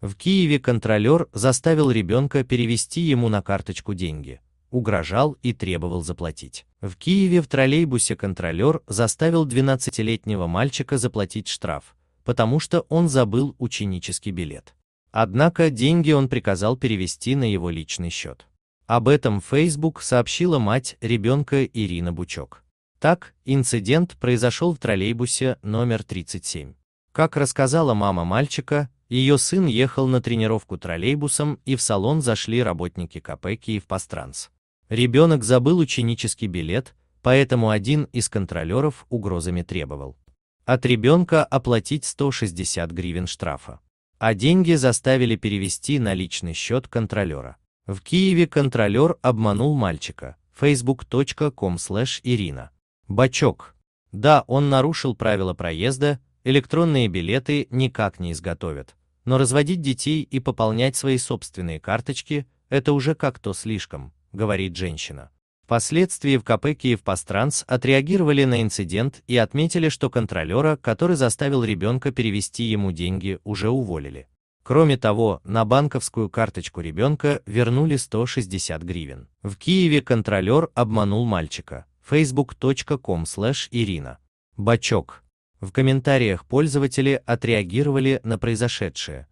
В Киеве контролер заставил ребенка перевести ему на карточку деньги, угрожал и требовал заплатить. В Киеве в троллейбусе контролер заставил 12-летнего мальчика заплатить штраф, потому что он забыл ученический билет. Однако деньги он приказал перевести на его личный счет. Об этом Facebook сообщила мать ребенка Ирина Бучок. Так, инцидент произошел в троллейбусе номер 37. Как рассказала мама мальчика, ее сын ехал на тренировку троллейбусом, и в салон зашли работники КП «Киев Постранс». Ребенок забыл ученический билет, поэтому один из контролеров угрозами требовал от ребенка оплатить 160 гривен штрафа. А деньги заставили перевести на личный счет контролера. В Киеве контролер обманул мальчика. facebook.com slash ирина. Бачок. Да, он нарушил правила проезда, электронные билеты никак не изготовят но разводить детей и пополнять свои собственные карточки – это уже как-то слишком, говорит женщина. Впоследствии в КП «Киевпостранс» отреагировали на инцидент и отметили, что контролера, который заставил ребенка перевести ему деньги, уже уволили. Кроме того, на банковскую карточку ребенка вернули 160 гривен. В Киеве контролер обманул мальчика. facebook.com slash ирина. Бачок. В комментариях пользователи отреагировали на произошедшее.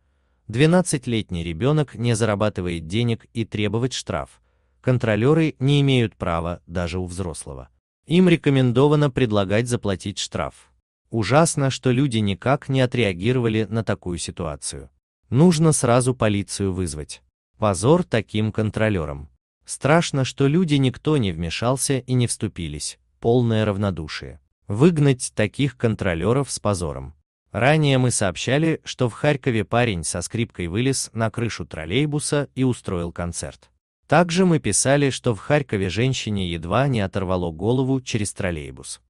12-летний ребенок не зарабатывает денег и требовать штраф. Контролеры не имеют права даже у взрослого. Им рекомендовано предлагать заплатить штраф. Ужасно, что люди никак не отреагировали на такую ситуацию. Нужно сразу полицию вызвать. Позор таким контролерам. Страшно, что люди никто не вмешался и не вступились. Полное равнодушие. Выгнать таких контролеров с позором. Ранее мы сообщали, что в Харькове парень со скрипкой вылез на крышу троллейбуса и устроил концерт. Также мы писали, что в Харькове женщине едва не оторвало голову через троллейбус.